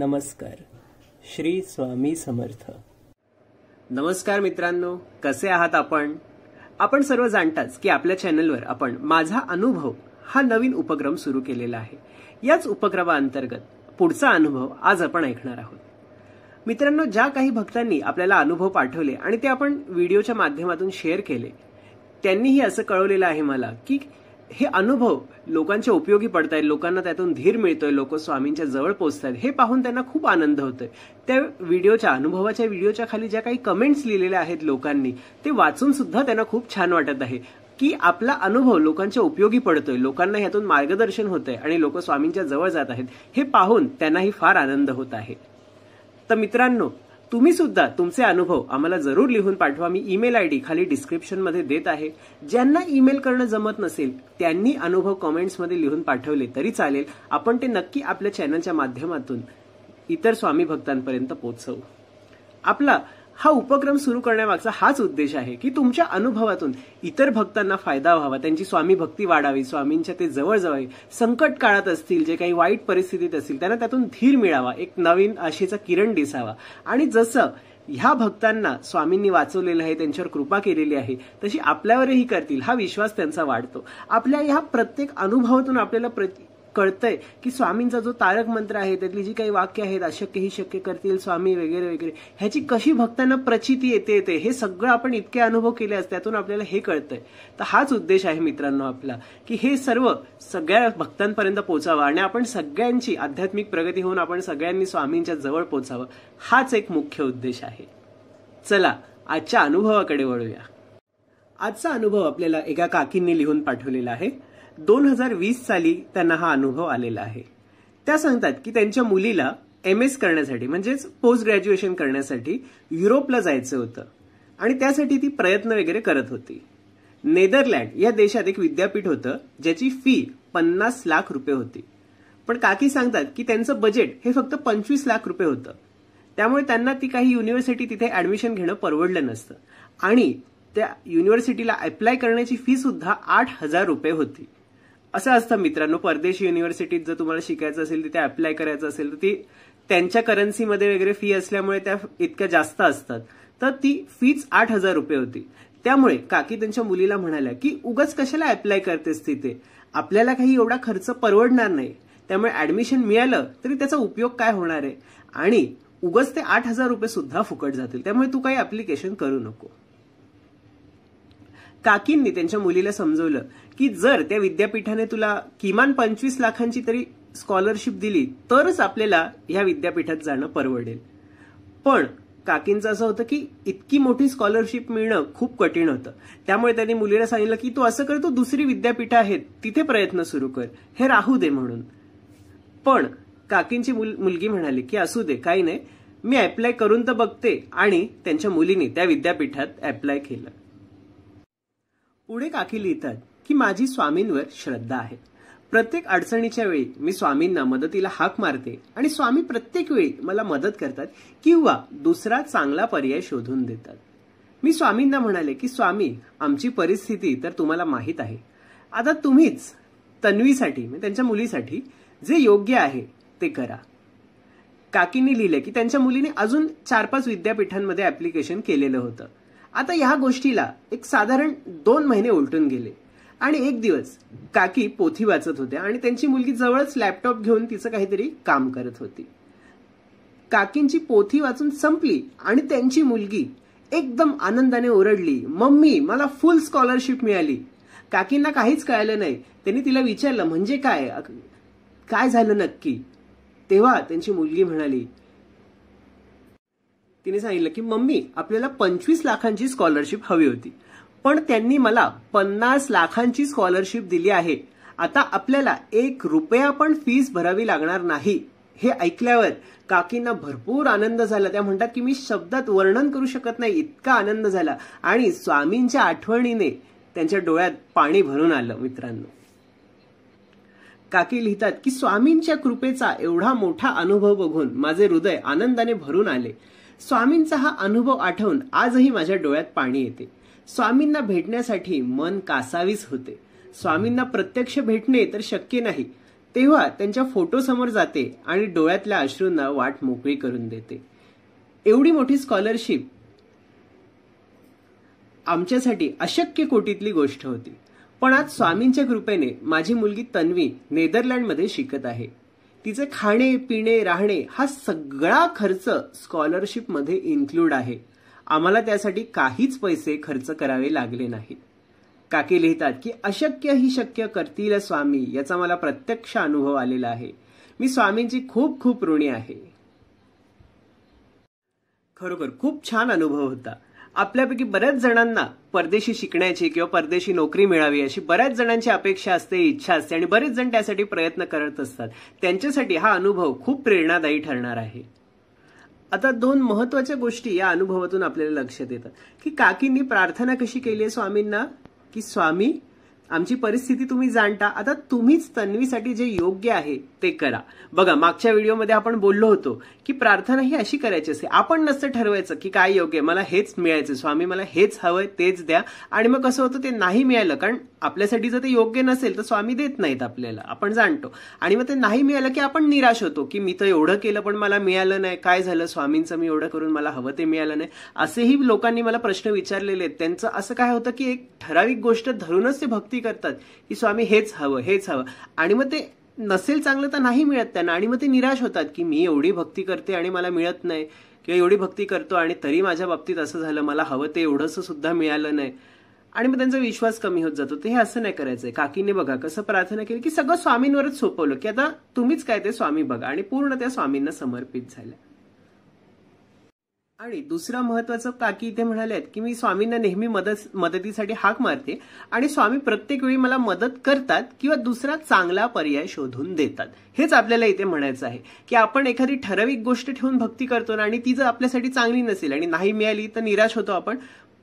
नमस्कार श्री स्वामी समर्थ नमस्कार मित्रांनो कसे आहात आपण आपण सर्व जाणताच की आपल्या चॅनलवर आपण माझा अनुभव हा नवीन उपक्रम सुरू केलेला आहे याच उपक्रमाअंतर्गत पुढचा अनुभव आज आपण ऐकणार आहोत मित्रांनो ज्या काही भक्तांनी आपल्याला अनुभव पाठवले आणि ते आपण व्हिडिओच्या माध्यमातून शेअर केले त्यांनीही असं कळवलेलं आहे मला की हे अनुभव लोकांच्या उपयोगी पडतायत लोकांना त्यातून धीर मिळतोय लोक स्वामींच्या जवळ आहेत हे पाहून त्यांना खूप आनंद होतोय त्या व्हिडिओच्या अनुभवाच्या व्हिडिओच्या खाली ज्या काही कमेंट्स लिहिलेल्या आहेत लोकांनी ते वाचून सुद्धा त्यांना खूप छान वाटत आहे की आपला अनुभव लोकांच्या उपयोगी पडतोय लोकांना ह्यातून मार्गदर्शन आहे आणि लोक स्वामींच्या जवळ जात आहेत हे पाहून त्यांनाही फार आनंद होत आहे तर मित्रांनो तुम्ही सुद्धा तुमचे अनुभव आम्हाला जरूर लिहून पाठवा मी ईमेल आय डी खाली मध्ये देत आहे ज्यांना ईमेल करणं जमत नसेल त्यांनी अनुभव मध्ये लिहून पाठवले तरी चालेल आपण ते नक्की आपल्या चॅनलच्या माध्यमातून इतर स्वामी भक्तांपर्यंत पोहोचवू आपला हा उपक्रम सुरू करण्यामागचा हाच उद्देश आहे की तुमच्या अनुभवातून इतर भक्तांना फायदा व्हावा त्यांची स्वामी भक्ती वाढावी स्वामींच्या ते जवळजवळ संकट काळात असतील जे काही वाईट परिस्थितीत असतील त्यांना त्यातून धीर मिळावा एक नवीन आशेचा किरण दिसावा आणि जसं ह्या भक्तांना स्वामींनी वाचवलेलं आहे त्यांच्यावर कृपा केलेली आहे तशी आपल्यावरही करतील हा विश्वास त्यांचा वाढतो आपल्या ह्या प्रत्येक अनुभवातून आपल्याला कळतंय की स्वामींचा जो तारक मंत्र आहे त्यातली जी काही वाक्य आहेत अशक्य ही शक्य करतील स्वामी वगैरे वगैरे ह्याची कशी भक्तांना प्रचिती येते येते हे सगळं आपण इतके अनुभव केले असते त्यातून आपल्याला हे कळतंय तर हाच उद्देश आहे मित्रांनो आपला की हे सर्व सगळ्या भक्तांपर्यंत पोहोचावं आणि आपण सगळ्यांची आध्यात्मिक प्रगती होऊन आपण सगळ्यांनी स्वामींच्या जवळ पोचावं हाच एक मुख्य उद्देश आहे चला आजच्या अनुभवाकडे वळूया आजचा अनुभव आपल्याला एका काकींनी लिहून पाठवलेला आहे दोन हजार वीस साली त्यांना हा अनुभव आलेला आहे त्या सांगतात की त्यांच्या मुलीला एम एस करण्यासाठी म्हणजेच पोस्ट ग्रॅज्युएशन करण्यासाठी युरोपला जायचं होतं आणि त्यासाठी ती प्रयत्न वगैरे करत होती नेदरलँड या देशात एक विद्यापीठ होतं ज्याची फी पन्नास लाख रुपये होती पण काकी सांगतात की त्यांचं बजेट हे फक्त पंचवीस लाख रुपये होतं त्यामुळे त्यांना ती काही युनिव्हर्सिटी तिथे ऍडमिशन घेणं परवडलं नसतं आणि त्या युनिव्हर्सिटीला अप्लाय करण्याची फी सुद्धा आठ हजार रुपये होती असं असतं मित्रांनो परदेश युनिव्हर्सिटीत जर तुम्हाला शिकायचं असेल तिथे अप्लाय करायचं असेल तर ती त्यांच्या करन्सीमध्ये वगैरे फी असल्यामुळे त्या इतक्या जास्त असतात तर ती फीच आठ हजार रुपये होती त्यामुळे काकी त्यांच्या मुलीला म्हणाल्या की उगाच कशाला अप्लाय करतेस तिथे आपल्याला काही एवढा खर्च परवडणार नाही त्यामुळे ऍडमिशन मिळालं तरी त्याचा उपयोग काय होणार आहे आणि उगाच ते आठ हजार रुपये सुद्धा फुकट जातील त्यामुळे तू काही अप्लिकेशन करू नको काकींनी त्यांच्या मुलीला समजवलं की जर त्या विद्यापीठाने तुला किमान पंचवीस लाखांची तरी स्कॉलरशिप दिली तरच आपल्याला ह्या विद्यापीठात जाणं परवडेल पण काकींचं असं होतं की इतकी मोठी स्कॉलरशिप मिळणं खूप कठीण होतं त्यामुळे त्यांनी मुलीला सांगितलं की तू असं कर तू दुसरी विद्यापीठ आहेत तिथे प्रयत्न सुरू कर हे राहू दे म्हणून पण काकींची मुल मुलगी म्हणाली की असू दे काही नाही मी अप्लाय करून तर बघते आणि त्यांच्या मुलीने त्या विद्यापीठात अप्लाय केलं पुढे काकी लिहितात की माझी स्वामींवर श्रद्धा आहे प्रत्येक अडचणीच्या वेळी मी स्वामींना मदतीला हाक मारते आणि स्वामी प्रत्येक वेळी मला मदत करतात किंवा दुसरा चांगला पर्याय शोधून देतात मी स्वामींना म्हणाले की स्वामी आमची परिस्थिती तर तुम्हाला माहीत आहे आता तुम्हीच तन्वीसाठी म्हणजे त्यांच्या मुलीसाठी जे योग्य आहे ते करा काकींनी लिहिले की त्यांच्या मुलीने अजून चार पाच विद्यापीठांमध्ये ऍप्लिकेशन केलेलं होतं आता ह्या गोष्टीला एक साधारण दोन महिने उलटून गेले आणि एक दिवस काकी पोथी वाचत होत्या आणि त्यांची मुलगी जवळच लॅपटॉप घेऊन तिचं काहीतरी काम करत होती काकींची पोथी वाचून संपली आणि त्यांची मुलगी एकदम आनंदाने ओरडली मम्मी मला फुल स्कॉलरशिप मिळाली काकींना काहीच कळलं नाही त्यांनी तिला विचारलं म्हणजे काय काय झालं नक्की तेव्हा त्यांची मुलगी म्हणाली तिने सांगितलं की मम्मी आपल्याला पंचवीस लाखांची स्कॉलरशिप हवी होती पण त्यांनी मला पन्नास लाखांची स्कॉलरशिप दिली आहे आता आपल्याला एक रुपया पण फीस भरावी लागणार नाही हे ऐकल्यावर काकींना भरपूर आनंद झाला त्या म्हणतात की मी शब्दात वर्णन करू शकत नाही इतका आनंद झाला आणि स्वामींच्या आठवणीने त्यांच्या डोळ्यात पाणी भरून आलं मित्रांनो काकी लिहितात की स्वामींच्या कृपेचा एवढा मोठा अनुभव बघून माझे हृदय आनंदाने भरून आले स्वामींचा हा अनुभव आठवून आजही माझ्या डोळ्यात पाणी येते स्वामींना भेटण्यासाठी मन कासावीस होते स्वामींना प्रत्यक्ष भेटणे तर शक्य नाही तेव्हा त्यांच्या फोटो समोर जाते आणि डोळ्यातल्या अश्रूंना वाट मोकळी करून देते एवढी मोठी स्कॉलरशिप आमच्यासाठी अशक्य कोटीतली गोष्ट होती पण आज स्वामींच्या कृपेने माझी मुलगी तन्वी नेदरलँडमध्ये शिकत आहे तिचे खाणे पिणे राहणे हा सगळा खर्च स्कॉलरशिपमध्ये इन्क्लूड आहे आम्हाला त्यासाठी काहीच पैसे खर्च करावे लागले नाहीत काके लिहितात की अशक्य ही शक्य करतील स्वामी याचा मला प्रत्यक्ष अनुभव आलेला आहे मी स्वामींची खूप खूप ऋणी आहे खरोखर खूप छान अनुभव होता आपल्यापैकी बऱ्याच जणांना परदेशी शिकण्याची किंवा परदेशी नोकरी मिळावी अशी बऱ्याच जणांची अपेक्षा असते इच्छा असते आणि बरेच जण त्यासाठी प्रयत्न करत असतात त्यांच्यासाठी हा अनुभव खूप प्रेरणादायी ठरणार आहे आता दोन महत्वाच्या गोष्टी या अनुभवातून आपल्याला लक्षात येतात की काकींनी प्रार्थना कशी केली आहे स्वामींना की स्वामी आमची परिस्थिती तुम्ही जाणता आता तुम्हीच तन्वीसाठी जे योग्य आहे ते करा बघा मागच्या व्हिडिओमध्ये आपण बोललो होतो की प्रार्थना ही अशी करायची असते आपण नसतं ठरवायचं की काय योग्य मला हेच मिळायचं स्वामी मला हेच हवंय तेच द्या आणि मग कसं होतं ते नाही मिळालं कारण आपल्यासाठी जर ते योग्य नसेल तर स्वामी देत नाहीत आपल्याला आपण जाणतो आणि मग ते नाही मिळालं की आपण निराश होतो की मी तर एवढं केलं पण मला मिळालं नाही काय झालं स्वामींचं मी एवढं करून मला हवं ते मिळालं नाही असेही लोकांनी मला प्रश्न विचारलेले आहेत त्यांचं असं काय होतं की एक ठराविक गोष्ट धरूनच ते भक्ती करतात की स्वामी हेच हवं हेच हवं आणि मग ते नसेल चांगलं तर नाही मिळत त्यांना आणि मग ते निराश होतात की मी एवढी भक्ती करते आणि मला मिळत नाही किंवा एवढी भक्ती करतो आणि तरी माझ्या बाबतीत असं झालं मला हवं ते एवढंसं सुद्धा मिळालं नाही आणि मग त्यांचा विश्वास कमी होत जातो ते हे असं नाही करायचंय काकीने बघा कसं प्रार्थना केली की सगळं स्वामींवरच सोपवलं की आता तुम्हीच काय ते स्वामी बघा आणि पूर्ण त्या स्वामींना समर्पित झाल्या आणि दुसरं महत्वाचं काकी इथे म्हणाल्यात की मी स्वामींना नेहमी मदत मदतीसाठी हाक मारते आणि स्वामी प्रत्येक वेळी मला मदत करतात किंवा दुसरा चांगला पर्याय शोधून देतात हेच आपल्याला इथे म्हणायचं आहे की आपण एखादी ठराविक गोष्ट ठेवून भक्ती करतो ना आणि ती जर आपल्यासाठी चांगली नसेल आणि नाही मिळाली तर निराश होतो आपण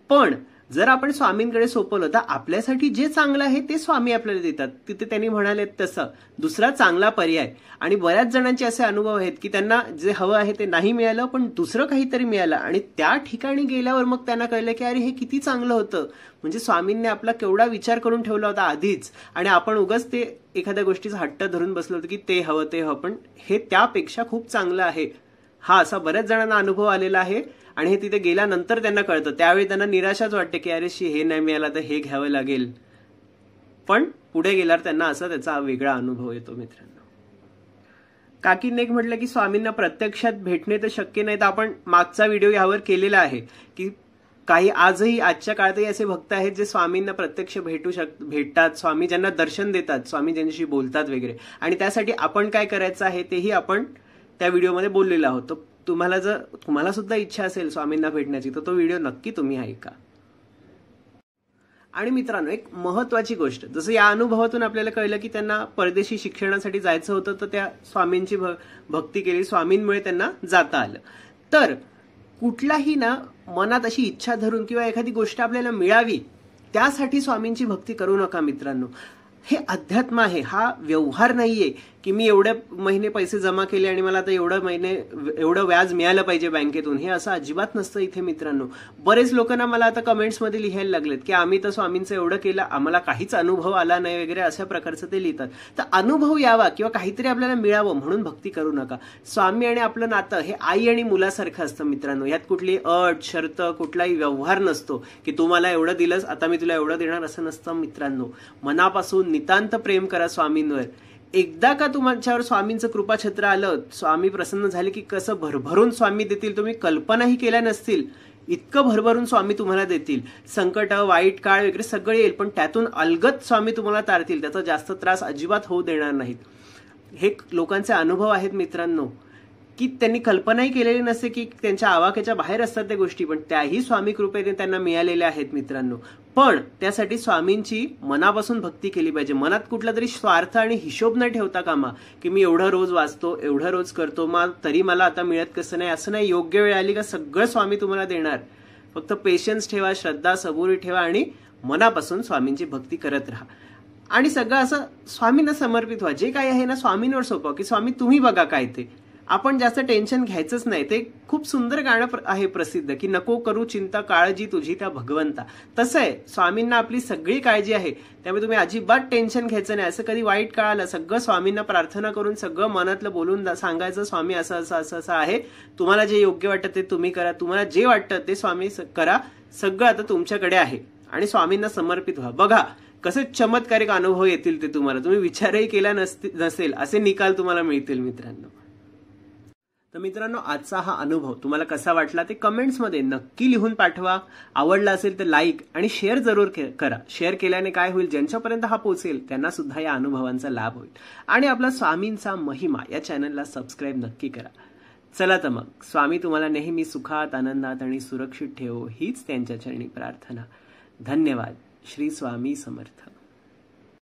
पण जर आपण स्वामींकडे सोपवलं तर आपल्यासाठी जे चांगलं आहे ते स्वामी आपल्याला देतात तिथे त्यांनी म्हणाले तसं दुसरा चांगला पर्याय आणि बऱ्याच जणांचे असे अनुभव आहेत की त्यांना जे हवं आहे ते नाही मिळालं पण दुसरं काहीतरी मिळालं आणि त्या ठिकाणी गेल्यावर मग त्यांना कळलं की अरे हे किती चांगलं होतं म्हणजे स्वामींनी आपला केवढा विचार करून ठेवला होता आधीच आणि आपण उगाच ते एखाद्या गोष्टीचा हट्ट धरून बसलो होतो की ते हवं ते हवं पण हे त्यापेक्षा खूप चांगलं आहे हा असा बऱ्याच जणांना अनुभव आलेला आहे आणि हे तिथे गेल्यानंतर त्यांना कळतं त्यावेळी त्यांना निराशाच वाटते की अरे शी हे नाही मिळाला तर हे घ्यावं लागेल पण पुढे गेल्यावर त्यांना असा त्याचा वेगळा अनुभव येतो मित्रांनो एक म्हटलं की स्वामींना प्रत्यक्षात भेटणे तर शक्य नाही तर आपण मागचा व्हिडिओ यावर केलेला आहे की काही आजही आजच्या काळातही असे भक्त आहेत जे स्वामींना प्रत्यक्ष भेटू शक भेटतात स्वामी ज्यांना दर्शन देतात स्वामी ज्यांच्याशी बोलतात वगैरे आणि त्यासाठी आपण काय करायचं आहे तेही आपण त्या व्हिडिओमध्ये बोललेला आहोत तुम्हाला जर तुम्हाला सुद्धा इच्छा असेल स्वामींना भेटण्याची तर तो व्हिडिओ नक्की तुम्ही ऐका आणि मित्रांनो एक महत्वाची गोष्ट जसं या अनुभवातून आपल्याला कळलं की त्यांना परदेशी शिक्षणासाठी जायचं होतं तर त्या स्वामींची भक्ती केली स्वामींमुळे त्यांना जाता आलं तर कुठलाही ना मनात अशी इच्छा धरून किंवा एखादी गोष्ट आपल्याला मिळावी त्यासाठी स्वामींची भक्ती करू नका मित्रांनो हे अध्यात्म आहे हा व्यवहार नाही आहे की मी एवढे महिने पैसे जमा केले आणि मला आता एवढं महिने एवढं व्याज मिळालं पाहिजे बँकेतून हे असं अजिबात नसतं इथे मित्रांनो बरेच लोकांना मला आता कमेंट्समध्ये लिहायला लागलेत की आम्ही तर स्वामींचं एवढं केलं आम्हाला काहीच अनुभव आला नाही वगैरे अशा प्रकारचं ते लिहितात तर अनुभव यावा किंवा काहीतरी आपल्याला मिळावं म्हणून भक्ती करू नका स्वामी आणि आपलं नातं हे आई आणि मुलासारखं असतं मित्रांनो यात कुठली अट शर्त कुठलाही व्यवहार नसतो की तू मला एवढं दिलंस आता मी तुला एवढं देणार असं नसतं मित्रांनो मनापासून नितांत प्रेम करा स्वामींवर एकदा का तुमच्यावर स्वामींचं कृपाछत्र आलं स्वामी प्रसन्न झाले की कसं भरभरून स्वामी देतील तुम्ही कल्पनाही केल्या नसतील इतकं भरभरून स्वामी तुम्हाला देतील संकट वाईट काळ वगैरे सगळं येईल पण त्यातून अलगत स्वामी तुम्हाला तारतील त्याचा जास्त त्रास अजिबात होऊ देणार नाहीत हे लोकांचे अनुभव आहेत मित्रांनो की त्यांनी कल्पनाही केलेली नसते की त्यांच्या आवाक्याच्या बाहेर असतात त्या गोष्टी पण त्याही स्वामी कृपेने त्यांना मिळालेल्या आहेत मित्रांनो पण त्यासाठी स्वामींची मनापासून भक्ती केली पाहिजे मनात कुठला तरी स्वार्थ आणि हिशोब न ठेवता कामा की मी एवढं रोज वाचतो एवढं रोज करतो मग तरी मला आता मिळत कसं नाही असं नाही योग्य वेळ आली का सगळं स्वामी तुम्हाला देणार फक्त पेशन्स ठेवा श्रद्धा सबुरी ठेवा आणि मनापासून स्वामींची भक्ती करत राहा आणि सगळं असं स्वामींना समर्पित व्हा जे काही आहे ना स्वामींवर सोपवा की स्वामी तुम्ही बघा काय ते आपण जास्त टेन्शन घ्यायचंच नाही ते खूप सुंदर गाणं आहे प्रसिद्ध की नको करू चिंता काळजी तुझी त्या भगवंता तसं आहे स्वामींना आपली सगळी काळजी आहे त्यामुळे तुम्ही अजिबात टेन्शन घ्यायचं नाही असं कधी वाईट काळाला सगळं स्वामींना प्रार्थना करून सगळं मनातलं बोलून सांगायचं स्वामी असं असं असं असं आहे तुम्हाला जे योग्य वाटतं ते तुम्ही करा तुम्हाला जे वाटतं ते स्वामी करा सगळं आता तुमच्याकडे आहे आणि स्वामींना समर्पित व्हा बघा कसे चमत्कारिक अनुभव येतील ते तुम्हाला तुम्ही विचारही केला नसतील नसेल असे निकाल तुम्हाला मिळतील मित्रांनो तर मित्रांनो आजचा हा अनुभव तुम्हाला कसा वाटला ते कमेंट्समध्ये नक्की लिहून पाठवा आवडला असेल तर लाईक आणि शेअर जरूर करा शेअर केल्याने काय होईल ज्यांच्यापर्यंत हा पोहोचेल त्यांना सुद्धा या अनुभवांचा लाभ होईल आणि आपला स्वामींचा महिमा या चॅनलला सबस्क्राईब नक्की करा चला तर मग स्वामी तुम्हाला नेहमी सुखात आनंदात आणि सुरक्षित ठेवो हीच त्यांच्या चरणी प्रार्थना धन्यवाद श्री स्वामी समर्थ